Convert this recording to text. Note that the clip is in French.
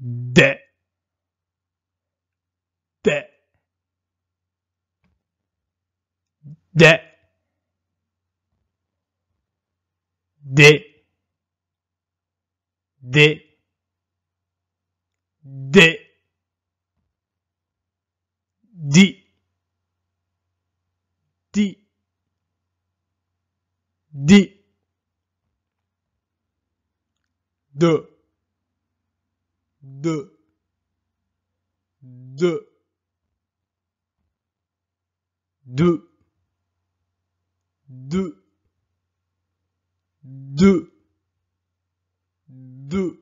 Des. Des. Des. Des. Des. Di. Di. Di. De deux, deux, deux, deux, deux, deux.